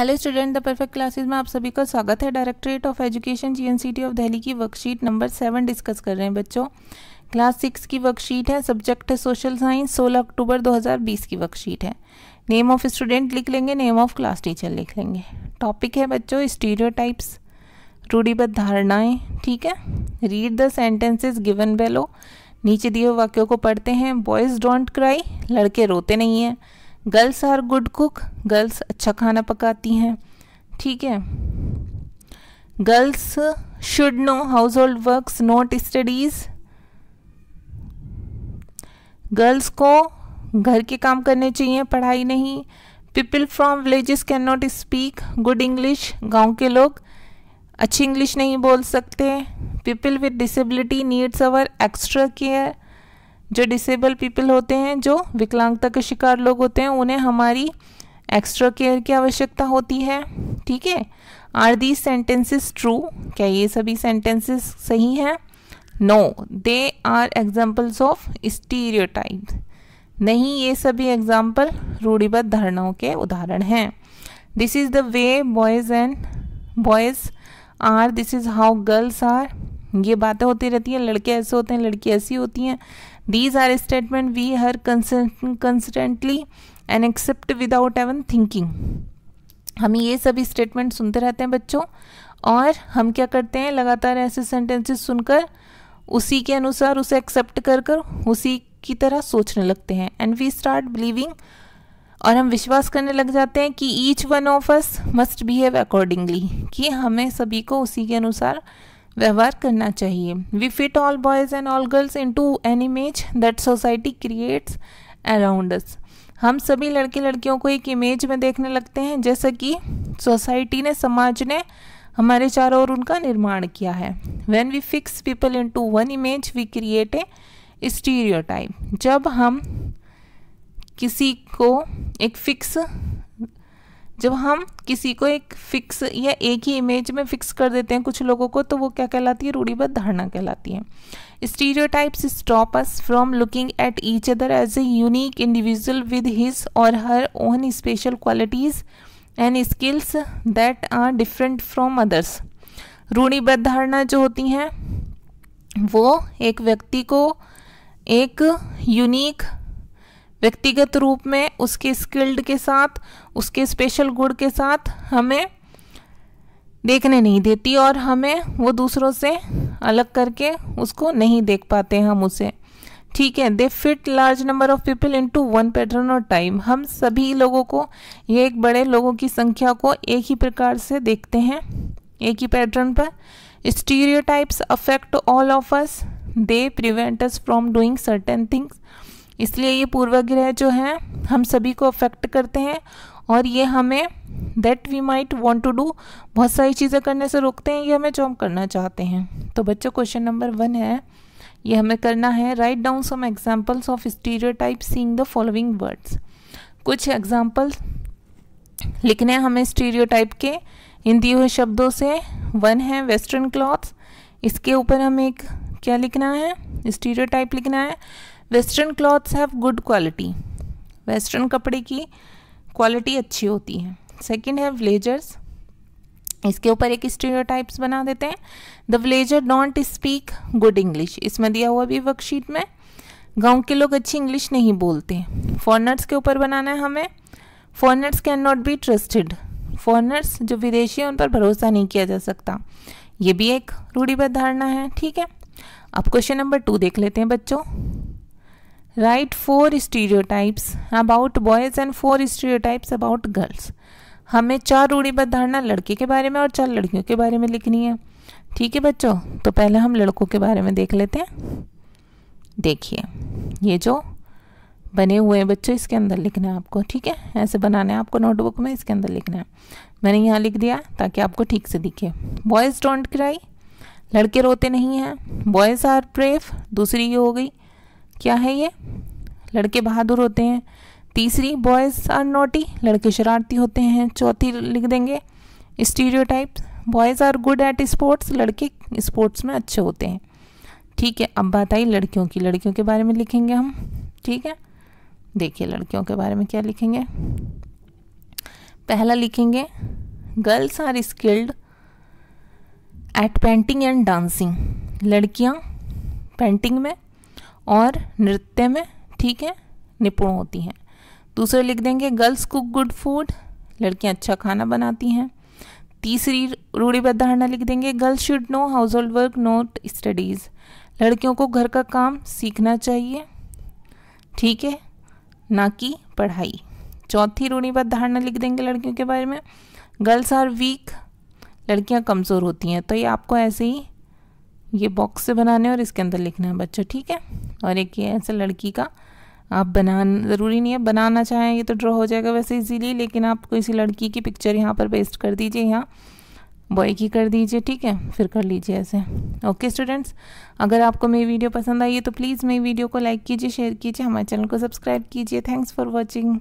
hello student the perfect classes में आप सभी का स्वागत है directorate of education GNCT of Delhi की वर्कशीट नंबर सेवन डिस्कस कर रहे हैं बच्चों क्लास सिक्स की वर्कशीट है सब्जेक्ट है सोशल साइंस सोलह अक्टूबर 2020 की वर्कशीट है नेम ऑफ स्टूडेंट लिख लेंगे नेम ऑफ क्लास टीचर लिख लेंगे टॉपिक है बच्चों स्टीरियो टाइप्स रूढ़ीबद्ध धारणाएँ ठीक है read the sentences given below नीचे दिए वाक्यों को पढ़ते हैं बॉयज़ डोंट क्राई लड़के रोते नहीं हैं girls are good cook girls अच्छा खाना पकाती हैं ठीक है girls should no household work not studies girls को घर के काम करने चाहिए पढ़ाई नहीं people from villages can not speak good English गांव के लोग अच्छी इंग्लिश नहीं बोल सकते people with disability needs our extra care जो डिसेबल पीपल होते हैं जो विकलांगता के शिकार लोग होते हैं उन्हें हमारी एक्स्ट्रा केयर की आवश्यकता होती है ठीक है आर दी सेंटेंसेस ट्रू क्या ये सभी सेंटेंसेस सही हैं no they are examples of stereotype नहीं ये सभी एग्जाम्पल रूढ़िबद्ध धारणाओं के उदाहरण हैं this is the way boys and boys are this is how girls are ये बातें होती रहती हैं लड़के ऐसे होते हैं लड़की ऐसी होती हैं these are statement we hear consistently and accept without even thinking हम ये सभी स्टेटमेंट सुनते रहते हैं बच्चों और हम क्या करते हैं लगातार ऐसे सेंटेंसेस सुनकर उसी के अनुसार उसे एक्सेप्ट कर कर उसी की तरह सोचने लगते हैं एंड वी स्टार्ट बिलीविंग और हम विश्वास करने लग जाते हैं कि each one of us must behave accordingly कि हमें सभी को उसी के अनुसार व्यवहार करना चाहिए we fit all boys and all girls into an image that society creates around us हम सभी लड़के लड़कियों को एक इमेज में देखने लगते हैं जैसा कि सोसाइटी ने समाज ने हमारे चारों ओर उनका निर्माण किया है when we fix people into one image we create a stereo जब हम किसी को एक फिक्स जब हम किसी को एक फिक्स या एक ही इमेज में फिक्स कर देते हैं कुछ लोगों को तो वो क्या कहलाती है रूढ़ीबद्ध धारणा कहलाती है stereotypes stop us from looking at each other as a unique individual with his or her own special qualities and skills that are different from others रूढ़ीबद्ध धारणा जो होती हैं वो एक व्यक्ति को एक यूनिक व्यक्तिगत रूप में उसके स्किल्ड के साथ उसके स्पेशल गुण के साथ हमें देखने नहीं देती और हमें वो दूसरों से अलग करके उसको नहीं देख पाते हम उसे ठीक है they fit large number of people into one pattern और टाइम हम सभी लोगों को ये एक बड़े लोगों की संख्या को एक ही प्रकार से देखते हैं एक ही पैटर्न पर stereotypes affect all of us they prevent us from doing certain things इसलिए ये पूर्वाग्रह जो हैं हम सभी को अफेक्ट करते हैं और ये हमें that we might want to do बहुत सारी चीज़ें करने से रोकते हैं ये हमें जो हम करना चाहते हैं तो बच्चों क्वेश्चन नंबर वन है ये हमें करना है write down some examples of stereotype using the following words कुछ एग्जाम्पल्स लिखने हैं हमें स्टीरियो टाइप के इन दिए हुए शब्दों से वन है वेस्टर्न क्लॉथ्स इसके ऊपर हमें एक क्या लिखना है स्टीरियो टाइप लिखना है western clothes have good quality western कपड़े की क्वालिटी अच्छी होती है सेकेंड है विलेजर्स इसके ऊपर एक स्टीरियोटाइप्स बना देते हैं the villager don't speak good English इसमें दिया हुआ भी वर्कशीट में गांव के लोग अच्छी इंग्लिश नहीं बोलते फॉरनर्स के ऊपर बनाना है हमें foreigners can not be trusted foreigners जो विदेशी हैं उन पर भरोसा नहीं किया जा सकता ये भी एक रूढ़ीबद्ध धारणा है ठीक है अब क्वेश्चन नंबर टू देख लेते हैं बच्चों write types about boys and four four types about girls हमें चार रूढ़ीबद्ध धारणा लड़के के बारे में और चार लड़कियों के बारे में लिखनी है ठीक है बच्चों तो पहले हम लड़कों के बारे में देख लेते हैं देखिए ये जो बने हुए हैं बच्चों इसके अंदर लिखना है आपको ठीक है ऐसे बनाना है आपको नोटबुक में इसके अंदर लिखना है मैंने यहाँ लिख दिया ताकि आपको ठीक से दिखे बॉयज़ डोंट क्राई लड़के रोते नहीं हैं बॉयज़ आर ब्रेफ दूसरी ये हो गई क्या है ये लड़के बहादुर होते हैं तीसरी बॉयज़ आर नोटी लड़के शरारती होते हैं चौथी लिख देंगे stereo boys are good at sports लड़के स्पोर्ट्स में अच्छे होते हैं ठीक है अब बात आई लड़कियों की लड़कियों के बारे में लिखेंगे हम ठीक है देखिए लड़कियों के बारे में क्या लिखेंगे पहला लिखेंगे girls are skilled at painting and dancing लड़कियां पेंटिंग में और नृत्य में ठीक है निपुण होती हैं दूसरे लिख देंगे गर्ल्स कुक गुड फूड लड़कियां अच्छा खाना बनाती हैं तीसरी रूढ़ीबद्ध धारणा लिख देंगे girls should no household work not studies लड़कियों को घर का काम सीखना चाहिए ठीक है ना कि पढ़ाई चौथी रूढ़िबद्ध धारणा लिख देंगे लड़कियों के बारे में गर्ल्स आर वीक लड़कियाँ कमज़ोर होती हैं तो ये आपको ऐसे ही ये बॉक्स से बनाने और इसके अंदर लिखना है बच्चों ठीक है और एक ये ऐसे लड़की का आप बना ज़रूरी नहीं है बनाना चाहें ये तो ड्रॉ हो जाएगा वैसे इजीली लेकिन आप किसी लड़की की पिक्चर यहाँ पर पेस्ट कर दीजिए यहाँ बॉय की कर दीजिए ठीक है फिर कर लीजिए ऐसे ओके स्टूडेंट्स अगर आपको मेरी वीडियो पसंद आई है तो प्लीज़ मेरी वीडियो को लाइक कीजिए शेयर कीजिए हमारे चैनल को सब्सक्राइब कीजिए थैंक्स फॉर वॉचिंग